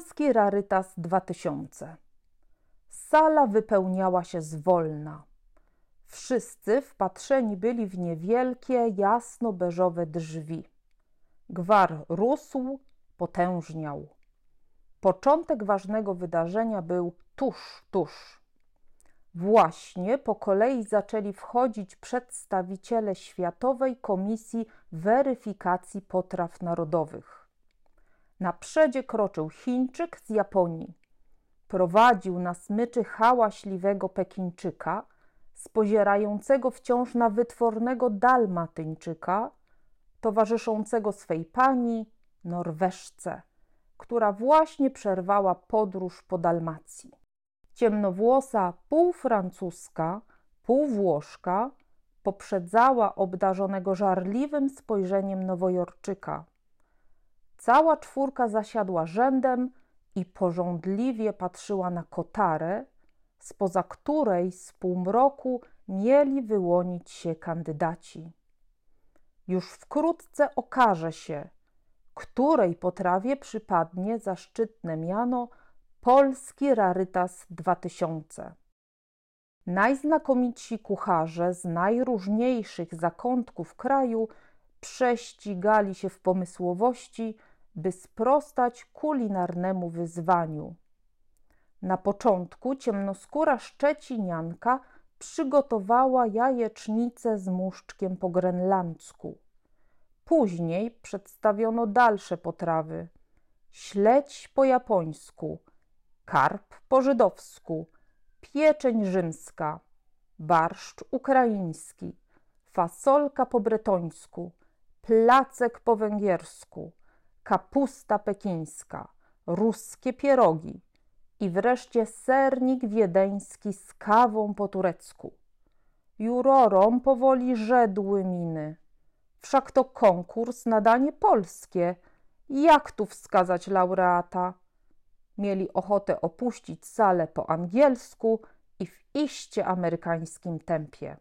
Polski Rarytas 2000. Sala wypełniała się zwolna. Wszyscy wpatrzeni byli w niewielkie, jasno-beżowe drzwi. Gwar rósł, potężniał. Początek ważnego wydarzenia był tuż, tuż. Właśnie po kolei zaczęli wchodzić przedstawiciele Światowej Komisji Weryfikacji Potraw Narodowych. Na przedzie kroczył Chińczyk z Japonii. Prowadził na smyczy hałaśliwego Pekinczyka, spozierającego wciąż na wytwornego Dalmatyńczyka, towarzyszącego swej pani Norweszce, która właśnie przerwała podróż po Dalmacji. Ciemnowłosa, półfrancuska, półwłoszka poprzedzała obdarzonego żarliwym spojrzeniem Nowojorczyka – Cała czwórka zasiadła rzędem i pożądliwie patrzyła na kotarę, spoza której z półmroku mieli wyłonić się kandydaci. Już wkrótce okaże się, której potrawie przypadnie zaszczytne miano Polski Rarytas 2000. Najznakomici kucharze z najróżniejszych zakątków kraju prześcigali się w pomysłowości – by sprostać kulinarnemu wyzwaniu. Na początku ciemnoskóra szczecinianka przygotowała jajecznicę z muszczkiem po grenlandzku. Później przedstawiono dalsze potrawy: śledź po japońsku, karp po żydowsku, pieczeń rzymska, barszcz ukraiński, fasolka po bretońsku, placek po węgiersku, kapusta pekińska, ruskie pierogi i wreszcie sernik wiedeński z kawą po turecku. Jurorom powoli rzedły miny. Wszak to konkurs na danie polskie. Jak tu wskazać laureata? Mieli ochotę opuścić salę po angielsku i w iście amerykańskim tempie.